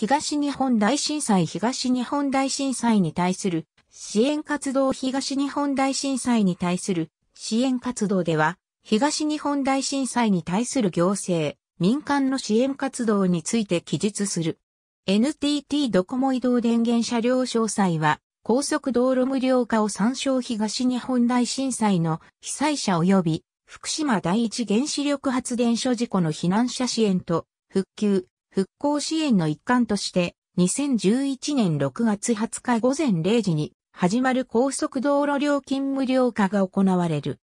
東日本大震災東日本大震災に対する支援活動東日本大震災に対する支援活動では、東日本大震災に対する行政、民間の支援活動について記述する。NTT ドコモ移動電源車両詳細は、高速道路無料化を参照東日本大震災の被災者及び福島第一原子力発電所事故の避難者支援と復旧、復興支援の一環として、2011年6月20日午前0時に始まる高速道路料金無料化が行われる。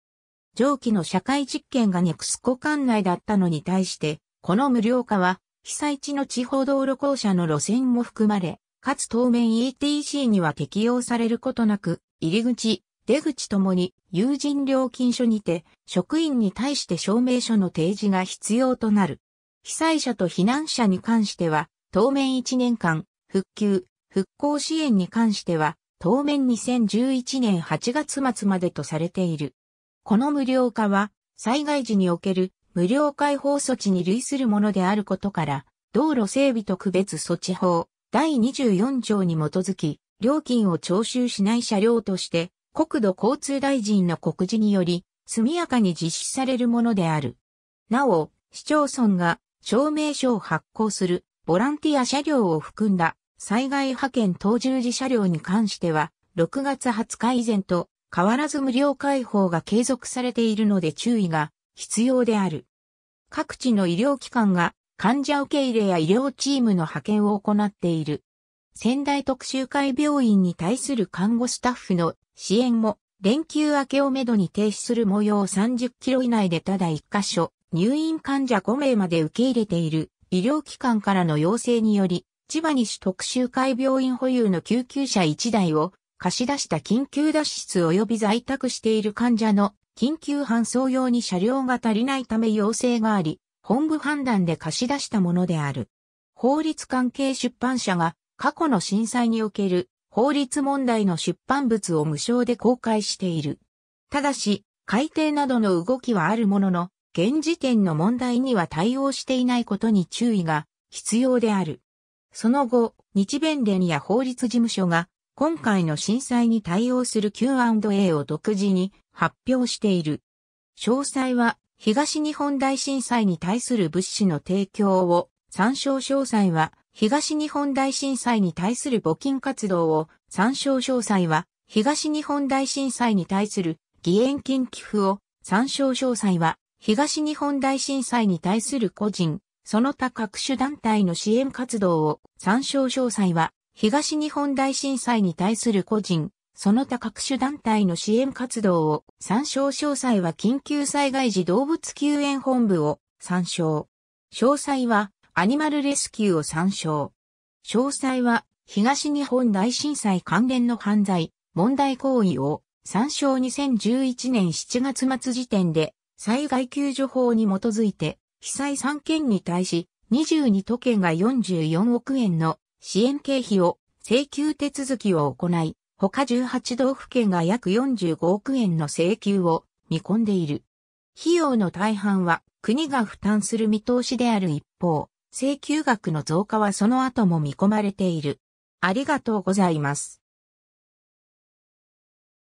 上記の社会実験がネクスコ管内だったのに対して、この無料化は被災地の地方道路公社の路線も含まれ、かつ当面 ETC には適用されることなく、入り口、出口ともに有人料金所にて職員に対して証明書の提示が必要となる。被災者と避難者に関しては、当面1年間、復旧、復興支援に関しては、当面2011年8月末までとされている。この無料化は、災害時における無料開放措置に類するものであることから、道路整備特別措置法第24条に基づき、料金を徴収しない車両として、国土交通大臣の告示により、速やかに実施されるものである。なお、市町村が証明書を発行するボランティア車両を含んだ災害派遣等従事車両に関しては、6月20日以前と変わらず無料開放が継続されているので注意が必要である。各地の医療機関が患者受け入れや医療チームの派遣を行っている。仙台特集会病院に対する看護スタッフの支援も連休明けをめどに停止する模様30キロ以内でただ1箇所入院患者5名まで受け入れている医療機関からの要請により、千葉西特集会病院保有の救急車1台を貸し出した緊急脱出及び在宅している患者の緊急搬送用に車両が足りないため要請があり、本部判断で貸し出したものである。法律関係出版社が過去の震災における法律問題の出版物を無償で公開している。ただし、改定などの動きはあるものの、現時点の問題には対応していないことに注意が必要である。その後、日弁連や法律事務所が今回の震災に対応する Q&A を独自に発表している。詳細は東日本大震災に対する物資の提供を参照詳細は東日本大震災に対する募金活動を参照詳細は東日本大震災に対する義援金寄付を参照詳細は東日本大震災に対する個人、その他各種団体の支援活動を参照詳細は、東日本大震災に対する個人、その他各種団体の支援活動を参照詳細は緊急災害時動物救援本部を参照。詳細はアニマルレスキューを参照。詳細は東日本大震災関連の犯罪、問題行為を参照2011年7月末時点で災害救助法に基づいて、被災3県に対し、22都県が44億円の支援経費を請求手続きを行い、他18道府県が約45億円の請求を見込んでいる。費用の大半は国が負担する見通しである一方、請求額の増加はその後も見込まれている。ありがとうございます。